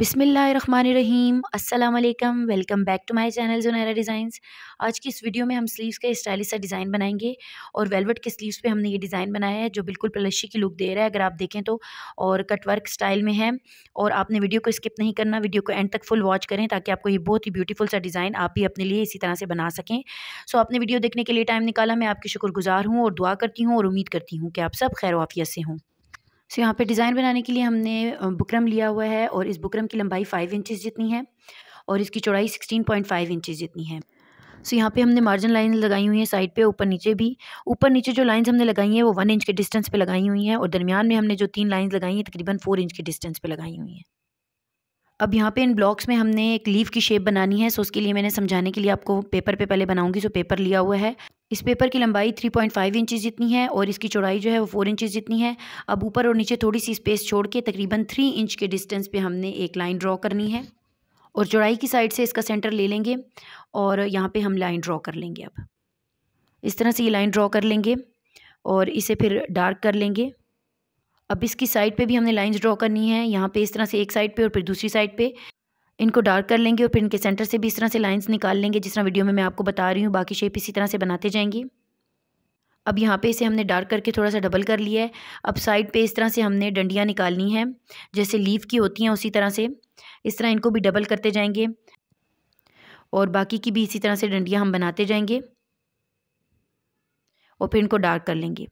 बिसमीम अल्लाम welcome back to my channel Zonaira designs आज की इस वीडियो में हम स्लीव्स का स्टाइलिश सा डिज़ाइन बनाएंगे और वेलवेट के स्लीव्स पे हमने ये डिज़ाइन बनाया है जो बिल्कुल प्लशी की लुक दे रहा है अगर आप देखें तो और कटवर्क स्टाइल में है और आपने वीडियो को स्किप नहीं करना वीडियो को एंड तक फुल वॉच करें ताकि आपको ये बहुत ही ब्यूटीफुल सा डिज़ाइन आप भी अपने लिए इसी तरह से बना सकें सो आपने वीडियो देखने के लिए टाइम निकाला मैं आपकी शुक्रगुजार हूँ और दुआ करती हूँ और उम्मीद करती हूँ कि आप सब खैर वाफिया से हों सो यहाँ पे डिज़ाइन बनाने के लिए हमने बुकरम लिया हुआ है और इस बुकरम की लंबाई फ़ाइव इंचेस जितनी है और इसकी चौड़ाई सिक्सटीन पॉइंट फाइव इंचज़ जितनी है सो यहाँ पे हमने मार्जिन लाइन लगाई हुई है साइड पे ऊपर नीचे भी ऊपर नीचे जो लाइंस हमने लगाई हैं वो वन इंच के डिस्टेंस पे लगाई हुई हैं और दरमियान में हमने जो तीन लाइंस लगाई हैं तकरीबन फोर इंच के डिस्टेंस पे लगाई हुई हैं अब यहाँ पे इन ब्लॉक्स में हमने एक लीफ की शेप बनानी है सो उसके लिए मैंने समझाने के लिए आपको पेपर पे पहले बनाऊंगी सो पेपर लिया हुआ है इस पेपर की लंबाई 3.5 इंचेस जितनी है और इसकी चौड़ाई जो है वो 4 इंचेस जितनी है अब ऊपर और नीचे थोड़ी सी स्पेस छोड़ के तकरीबन 3 इंच के डिस्टेंस पे हमने एक लाइन ड्रॉ करनी है और चौड़ाई की साइड से इसका सेंटर ले लेंगे और यहाँ पे हम लाइन ड्रॉ कर लेंगे अब इस तरह से ये लाइन ड्रॉ कर लेंगे और इसे फिर डार्क कर लेंगे अब इसकी साइड पर भी हमने लाइन्स ड्रॉ करनी है यहाँ पर इस तरह से एक साइड पर और फिर दूसरी साइड पर इनको डार्क कर लेंगे और फिर इनके सेंटर से भी इस तरह से लाइंस निकाल लेंगे जिस तरह वीडियो में मैं आपको बता रही हूँ बाकी शेप इसी तरह से बनाते जाएंगे अब यहाँ पे इसे हमने डार्क करके थोड़ा सा डबल कर लिया है अब साइड पे इस तरह से हमने डंडियाँ निकालनी है जैसे लीफ की होती हैं उसी तरह से इस तरह इनको भी डबल करते जाएंगे और बाकी की भी इसी तरह से डंडियाँ हम बनाते जाएंगे और फिर इनको डार्क कर लेंगे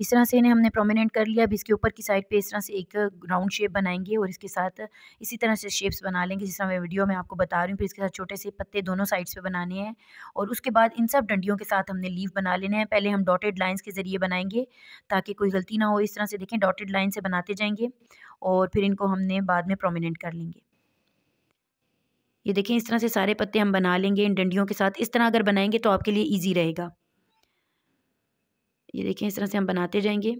इस तरह से इन्हें हमने प्रोमिनेंट कर लिया अब इसके ऊपर की साइड पे इस तरह से एक राउंड शेप बनाएंगे और इसके साथ इसी तरह से शेप्स बना लेंगे जिस तरह मैं वीडियो में आपको बता रही हूँ फिर इसके साथ छोटे से पत्ते दोनों साइड्स पे बनाने हैं और उसके बाद इन सब डंडियों के साथ हमने लीव बना लेने हैं पहले हम डॉटेड लाइन्स के ज़रिए बनाएंगे ताकि कोई गलती ना हो इस तरह से देखें डॉटेड लाइन से बनाते जाएंगे और फिर इनको हमने बाद में प्रोमिनेंट कर लेंगे ये देखें इस तरह से सारे पत्ते हम बना लेंगे इन डंडियों के साथ इस तरह अगर बनाएंगे तो आपके लिए ईजी रहेगा ये देखें इस तरह से हम बनाते जाएंगे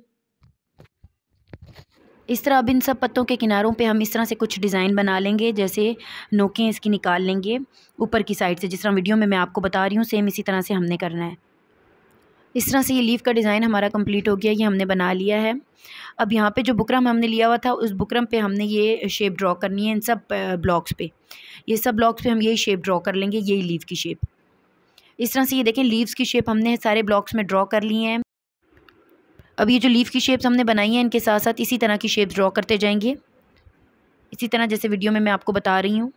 इस तरह अब इन सब पत्तों के किनारों पे हम इस तरह से कुछ डिज़ाइन बना लेंगे जैसे नोकें इसकी निकाल लेंगे ऊपर की साइड से जिस तरह वीडियो में मैं आपको बता रही हूँ सेम इसी तरह से हमने करना है इस तरह से ये लीफ का डिज़ाइन हमारा कंप्लीट हो गया ये हमने बना लिया है अब यहाँ पे जो बुकरम हमने लिया हुआ था उस बुकरम पे हमने ये शेप ड्रॉ करनी है इन सब ब्लॉक्स पे ये सब ब्लॉक्स पे हम यही शेप ड्रॉ कर लेंगे यही लीफ की शेप इस तरह से ये देखें लीव्स की शेप हमने सारे ब्लॉक्स में ड्रॉ कर लिए हैं अब ये जो लीफ की शेप्स हमने बनाई हैं इनके साथ साथ इसी तरह की शेप्स ड्रॉ करते जाएंगे इसी तरह जैसे वीडियो में मैं आपको बता रही हूँ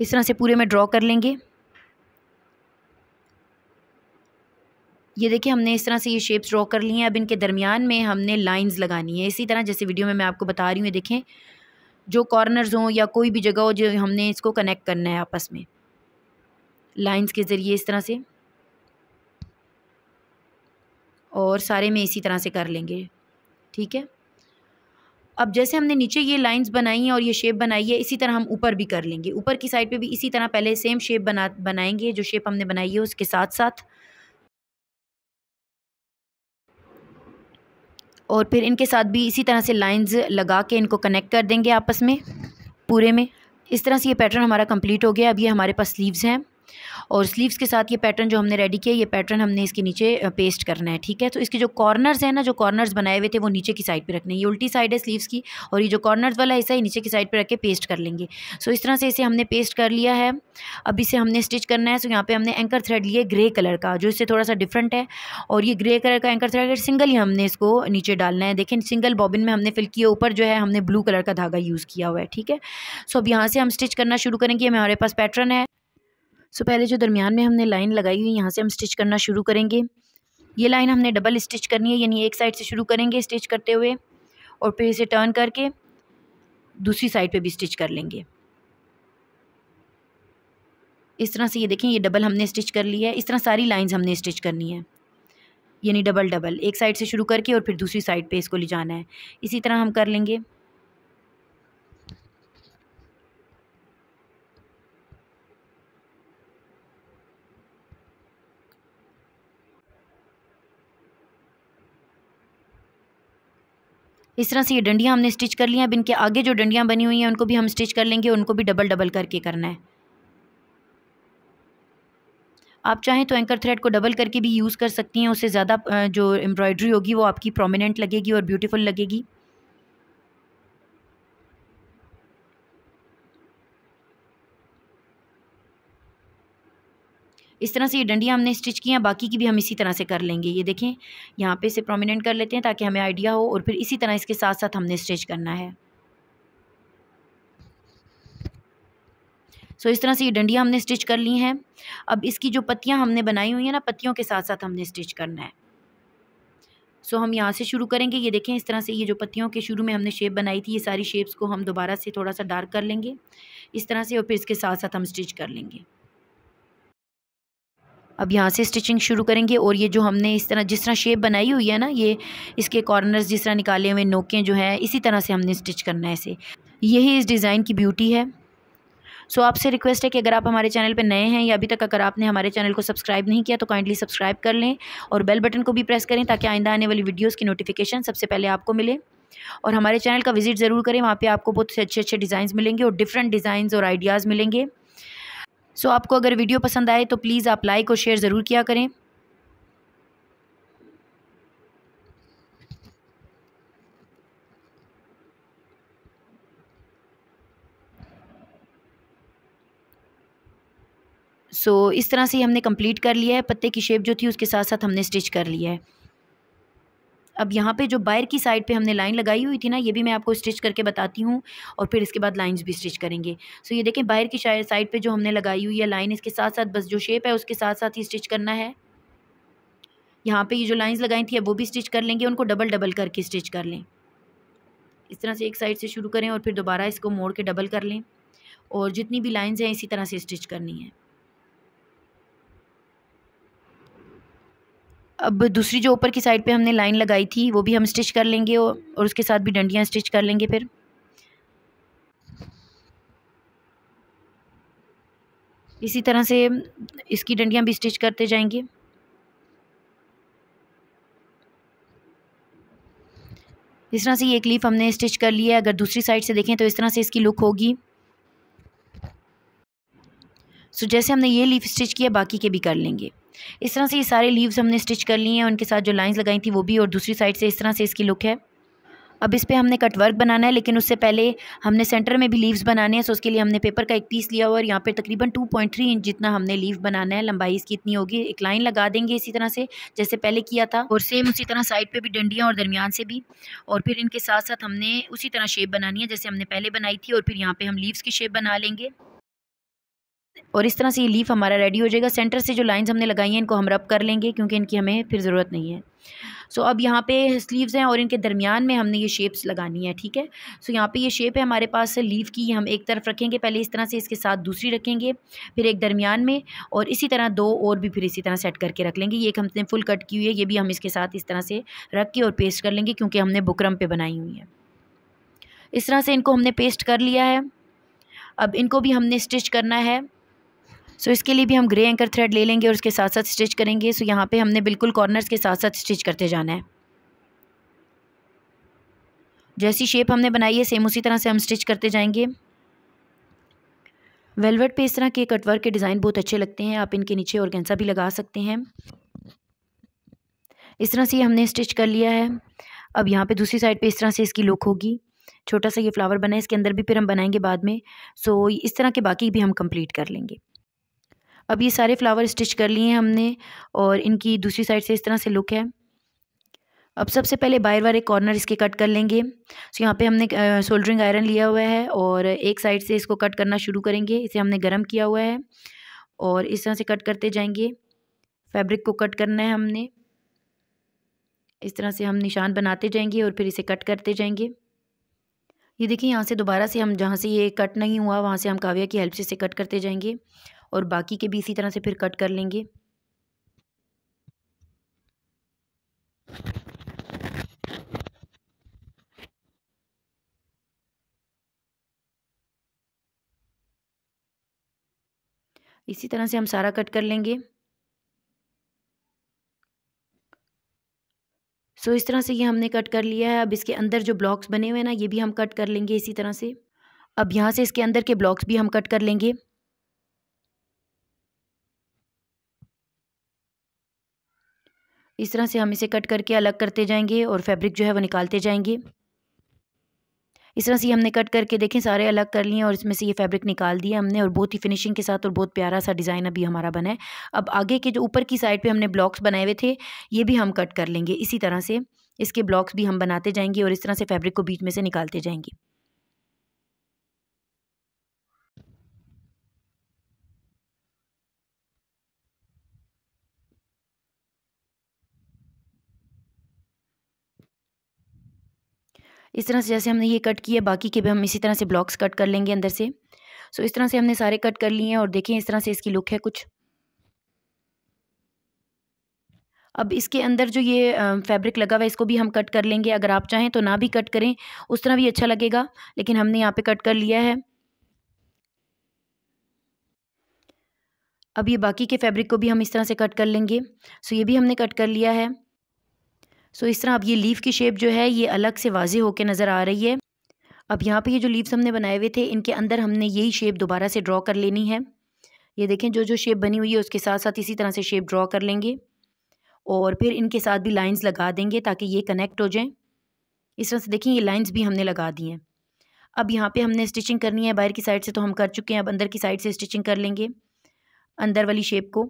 इस तरह से पूरे में ड्रॉ कर लेंगे ये देखिए हमने इस तरह से ये शेप्स ड्रॉ कर ली हैं अब इनके दरमियान में हमने लाइंस लगानी है इसी तरह जैसे वीडियो में मैं आपको बता रही हूँ ये देखें जो कॉर्नर्स हों या कोई भी जगह हो जो हमने इसको कनेक्ट करना है आपस में लाइंस के ज़रिए इस तरह से और सारे में इसी तरह से कर लेंगे ठीक है अब जैसे हमने नीचे ये लाइंस बनाई हैं और ये शेप बनाई है इसी तरह हम ऊपर भी कर लेंगे ऊपर की साइड पे भी इसी तरह पहले सेम शेप बना बनाएंगे जो शेप हमने बनाई है उसके साथ साथ और फिर इनके साथ भी इसी तरह से लाइंस लगा के इनको कनेक्ट कर देंगे आपस में पूरे में इस तरह से ये पैटर्न हमारा कंप्लीट हो गया अब ये हमारे पास स्लीव्स हैं और स्लीव्स के साथ ये पैटर्न जो हमने रेडी किया ये पैटर्न हमने इसके नीचे पेस्ट करना है ठीक है तो इसके जो कॉर्नर्स हैं ना जो कॉर्नर्स बनाए हुए थे वो नीचे की साइड पर रखने ये उल्टी साइड है स्लीव्स की और ये जो कॉर्नर्स वाला हिस्सा है नीचे की साइड पर रख के पेस्ट कर लेंगे सो इस तरह से इसे हमने पेस्ट कर लिया है अब इसे हमने स्टिच करना है सो यहाँ पर हमने एंकर थ्रेड लिए ग्रे कलर का जो इससे थोड़ा सा डिफरेंट है और ये ग्रे कलर का एंकर थ्रेड सिंगल ही हमने इसको नीचे डालना है देखें सिंगल बॉबिन में हमने फिल किया ऊपर जो है हमने ब्लू कलर का धागा यूज़ किया हुआ है ठीक है सो अब यहाँ से हम स्टिच करना शुरू करेंगे हमारे पास पैटर्न है सो पहले जो दरमियान में हमने लाइन लगाई हुई यहाँ से हम स्टिच करना शुरू करेंगे ये लाइन हमने डबल स्टिच करनी है यानी एक साइड से शुरू करेंगे स्टिच करते हुए और फिर इसे टर्न करके दूसरी साइड पे भी स्टिच कर लेंगे इस तरह से ये देखें ये डबल हमने स्टिच कर ली है इस तरह सारी लाइंस हमने स्टिच करनी है यानी डबल डबल एक साइड से शुरू करके और फिर दूसरी साइड पे इसको ले जाना है इसी तरह हम कर लेंगे इस तरह से ये डंडियाँ हमने स्टिच कर लिया हैं अब इनके आगे जो डंडियाँ बनी हुई हैं उनको भी हम स्टिच कर लेंगे उनको भी डबल डबल करके करना है आप चाहें तो एंकर थ्रेड को डबल करके भी यूज़ कर सकती हैं उससे ज़्यादा जो एम्ब्रॉयडरी होगी वो आपकी प्रोमिनेंट लगेगी और ब्यूटीफुल लगेगी इस तरह से ये डंडियाँ हमने स्टिच की हैं बाकी की भी हम इसी तरह से कर लेंगे ये देखें यहाँ पे इसे प्रोमिनेंट कर लेते हैं ताकि हमें आइडिया हो और फिर इसी तरह इसके साथ साथ हमने स्टिच करना है सो so, इस तरह से ये डंडियाँ हमने स्टिच कर ली हैं अब इसकी जो पत्तियाँ हमने बनाई हुई हैं ना पत्तियों के साथ साथ हमने स्टिच करना है सो so, हम यहाँ से शुरू करेंगे ये देखें इस तरह से ये जो पत्तियों के शुरू में हमने शेप बनाई थी ये सारी शेप्स को हम दोबारा से थोड़ा सा डार्क कर लेंगे इस तरह से और फिर इसके साथ साथ हम स्टिच कर लेंगे अब यहाँ से स्टिचिंग शुरू करेंगे और ये जो हमने इस तरह जिस तरह शेप बनाई हुई है ना ये इसके कॉर्नर्स जिस तरह निकाले हुए नोकें जो हैं इसी तरह से हमने स्टिच करना है इसे यही इस डिज़ाइन की ब्यूटी है सो so, आपसे रिक्वेस्ट है कि अगर आप हमारे चैनल पर नए हैं या अभी तक अगर आपने हमारे चैनल को सब्सक्राइब नहीं किया तो काइंडली सब्सक्राइब कर लें और बेल बटन को भी प्रेस करें ताकि आइंदा आने वाली वीडियोज़ की नोटिफिकेशन सबसे पहले आपको मिले और हमारे चैनल का विजिट ज़रूर करें वहाँ पे आपको बहुत से अच्छे अच्छे डिज़ाइन मिलेंगे और डिफरेंट डिजाइन और आइडियाज़ मिलेंगे सो so, आपको अगर वीडियो पसंद आए तो प्लीज़ आप लाइक और शेयर ज़रूर किया करें सो so, इस तरह से हमने कंप्लीट कर लिया है पत्ते की शेप जो थी उसके साथ साथ हमने स्टिच कर लिया है अब यहाँ पे जो बायर की साइड पे हमने लाइन लगाई हुई थी ना ये भी मैं आपको स्टिच करके बताती हूँ और फिर इसके बाद लाइंस भी स्टिच करेंगे सो ये देखें बायर की साइड पे जो हमने लगाई हुई है लाइन इसके साथ साथ बस जो शेप है उसके साथ साथ ही स्टिच करना है यहाँ पे ये जो लाइंस लगाई थी वो भी स्टिच कर लेंगे उनको डबल डबल करके स्टिच कर लें इस तरह से एक साइड से शुरू करें और फिर दोबारा इसको मोड़ के डबल कर लें और जितनी भी लाइन्स हैं इसी तरह से स्टिच करनी है अब दूसरी जो ऊपर की साइड पे हमने लाइन लगाई थी वो भी हम स्टिच कर लेंगे और उसके साथ भी डंडियाँ स्टिच कर लेंगे फिर इसी तरह से इसकी डंडियाँ भी स्टिच करते जाएंगे इस तरह से ये एक लीफ हमने स्टिच कर लिया है अगर दूसरी साइड से देखें तो इस तरह से इसकी लुक होगी सो जैसे हमने ये लीफ स्टिच किया बाकी के भी कर लेंगे इस तरह से ये सारे लीव्स हमने स्टिच कर लिए हैं उनके साथ जो लाइंस लगाई थी वो भी और दूसरी साइड से इस तरह से इसकी लुक है अब इस पर हमने कट वर्क बनाना है लेकिन उससे पहले हमने सेंटर में भी लीव्स बनाने हैं सो उसके लिए हमने पेपर का एक पीस लिया हुआ और यहाँ पर तकरीबन 2.3 इंच जितना हमने लीव बनाना है लंबाई इसकी इतनी होगी एक लाइन लगा देंगे इसी तरह से जैसे पहले किया था और सेम उसी तरह साइड पर भी डंडियाँ और दरमियान से भी और फिर इनके साथ साथ हमने उसी तरह शेप बनानी है जैसे हमने पहले बनाई थी और फिर यहाँ पर हम लीव्स की शेप बना लेंगे और इस तरह से ये लीफ हमारा रेडी हो जाएगा सेंटर से जो लाइंस हमने लगाई हैं इनको हम रब कर लेंगे क्योंकि इनकी हमें फिर ज़रूरत नहीं है सो so, अब यहाँ पे स्लीव्स हैं और इनके दरमियान में हमने ये शेप्स लगानी है ठीक है सो so, यहाँ पे ये शेप है हमारे पास लीफ की हम एक तरफ रखेंगे पहले इस तरह से इसके साथ दूसरी रखेंगे फिर एक दरमियान में और इसी तरह दो और भी फिर इसी तरह सेट करके रख लेंगे ये एक हमने फुल कट की हुई है ये भी हम इसके साथ इस तरह से रख के और पेस्ट कर लेंगे क्योंकि हमने बुकरम पर बनाई हुई है इस तरह से इनको हमने पेस्ट कर लिया है अब इनको भी हमने स्टिच करना है सो so, इसके लिए भी हम ग्रे एंकर थ्रेड ले लेंगे और उसके साथ साथ स्टिच करेंगे सो so, यहाँ पे हमने बिल्कुल कॉर्नर्स के साथ साथ स्टिच करते जाना है जैसी शेप हमने बनाई है सेम उसी तरह से हम स्टिच करते जाएंगे वेलवेट पे इस तरह के कटवर्क के डिज़ाइन बहुत अच्छे लगते हैं आप इनके नीचे और भी लगा सकते हैं इस तरह से हमने स्टिच कर लिया है अब यहाँ पर दूसरी साइड पर इस तरह से इसकी लुक होगी छोटा सा ये फ्लावर बना है इसके अंदर भी फिर हम बनाएंगे बाद में सो इस तरह के बाकी भी हम कंप्लीट कर लेंगे अब ये सारे फ्लावर स्टिच कर लिए हैं हमने और इनकी दूसरी साइड से इस तरह से लुक है अब सबसे पहले बाहर वाले कॉर्नर इसके कट कर लेंगे तो यहाँ पे हमने सोल्डरिंग आयरन लिया हुआ है और एक साइड से इसको कट करना शुरू करेंगे इसे हमने गर्म किया हुआ है और इस तरह से कट करते जाएंगे फैब्रिक को कट करना है हमने इस तरह से हम निशान बनाते जाएंगे और फिर इसे कट करते जाएंगे ये देखिए यहाँ से दोबारा से हम जहाँ से ये कट नहीं हुआ वहाँ से हम काव्या की हेल्प से इसे कट करते जाएंगे और बाकी के भी इसी तरह से फिर कट कर लेंगे इसी तरह से हम सारा कट कर लेंगे सो so, इस तरह से ये हमने कट कर लिया है अब इसके अंदर जो ब्लॉक्स बने हुए हैं ना ये भी हम कट कर लेंगे इसी तरह से अब यहाँ से इसके अंदर के ब्लॉक्स भी हम कट कर लेंगे इस तरह से हम इसे कट करके अलग करते जाएंगे और फैब्रिक जो है वो निकालते जाएंगे इस तरह से हमने कट करके देखें सारे अलग कर लिए और इसमें से ये फैब्रिक निकाल दिया हमने और बहुत ही फिनिशिंग के साथ और बहुत प्यारा सा डिज़ाइन अभी हमारा बना है अब आगे के जो ऊपर की साइड पे हमने ब्लॉक्स बनाए हुए थे ये भी हम कट कर लेंगे इसी तरह से इसके ब्लॉक्स भी हम बनाते जाएंगे और इस तरह से फैब्रिक को बीच में से निकालते जाएंगे इस तरह से जैसे हमने ये कट किया बाकी के भी हम इसी तरह से ब्लॉक्स कट कर लेंगे अंदर से सो इस तरह से हमने सारे कट कर लिए हैं और देखें इस तरह से इसकी लुक है कुछ अब इसके अंदर जो ये फैब्रिक लगा हुआ है इसको भी हम कट कर लेंगे अगर आप चाहें तो ना भी कट करें उस तरह भी अच्छा लगेगा लेकिन हमने यहाँ पे कट कर लिया है अब ये बाकी के फैब्रिक को भी हम इस तरह से कट कर लेंगे सो ये भी हमने कट कर लिया है सो इस तरह अब ये लीफ़ की शेप जो है ये अलग से वाजे होकर नज़र आ रही है अब यहाँ पे ये जो लीव्स हमने बनाए हुए थे इनके अंदर हमने यही शेप दोबारा से ड्रॉ कर लेनी है ये देखें जो जो शेप बनी हुई है उसके साथ साथ इसी तरह से शेप ड्रॉ कर लेंगे और फिर इनके साथ भी लाइंस लगा देंगे ताकि ये कनेक्ट हो जाएं इस तरह से देखें ये लाइंस भी हमने लगा दी हैं अब यहाँ पे हमने स्टिचिंग करनी है बाहर की साइड से तो हम कर चुके हैं अब अंदर की साइड से स्टिचिंग कर लेंगे अंदर वाली शेप को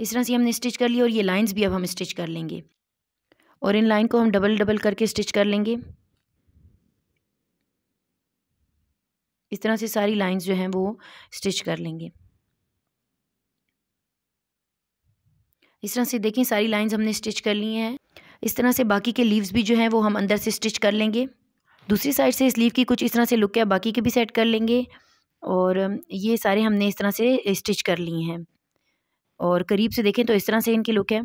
इस तरह से हमने स्टिच कर लिया और ये लाइंस भी अब हम स्टिच कर लेंगे और इन लाइन को हम डबल डबल करके स्टिच कर लेंगे इस तरह से सारी लाइंस जो हैं वो स्टिच कर लेंगे इस तरह से देखें सारी लाइंस हमने स्टिच कर ली हैं इस तरह से बाकी के लीव्स भी जो हैं वो हम अंदर से स्टिच कर लेंगे दूसरी साइड से इस लीव की कुछ इस तरह से लुक है बाकी के भी सेट कर लेंगे और ये सारे हमने इस तरह से स्टिच कर लिए हैं और करीब से देखें तो इस तरह से इनकी लुक है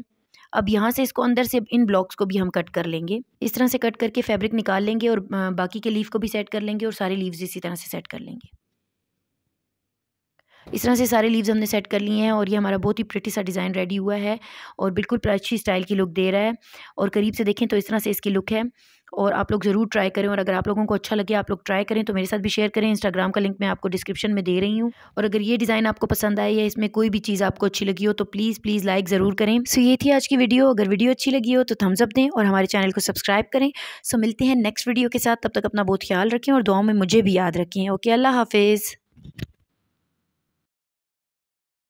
अब यहाँ से इसको अंदर से इन ब्लॉक्स को भी हम कट कर लेंगे इस तरह से कट करके फैब्रिक निकाल लेंगे और बाकी के लीव को भी सेट कर लेंगे और सारे लीव्स इसी तरह से सेट कर लेंगे इस तरह से सारे लीव्स हमने सेट कर लिए हैं और ये हमारा बहुत ही प्रटी सा डिज़ाइन रेडी हुआ है और बिल्कुल अच्छी स्टाइल की लुक दे रहा है और करीब से देखें तो इस तरह से इसकी लुक है और आप लोग ज़रूर ट्राई करें और अगर आप लोगों को अच्छा लगे आप लोग ट्राई करें तो मेरे साथ भी शेयर करें इंस्टाग्राम का लिंक मैं आपको डिस्क्रिप्शन में दे रही हूँ और अगर ये डिज़ाइन आपको पसंद आए या इसमें कोई भी चीज़ आपको अच्छी लगी हो तो प्लीज़ प्लीज़ लाइक ज़रूर करें सो ये थी आज की वीडियो अगर वीडियो अच्छी लगी हो तो थम्सअप दें और हमारे चैनल को सब्सक्राइब करें सो मिलते हैं नेक्स्ट वीडियो के साथ तब तक अपना बहुत ख्याल रखें और दुआओं में मुझे भी याद रखें ओके अल्लाह हाफिज़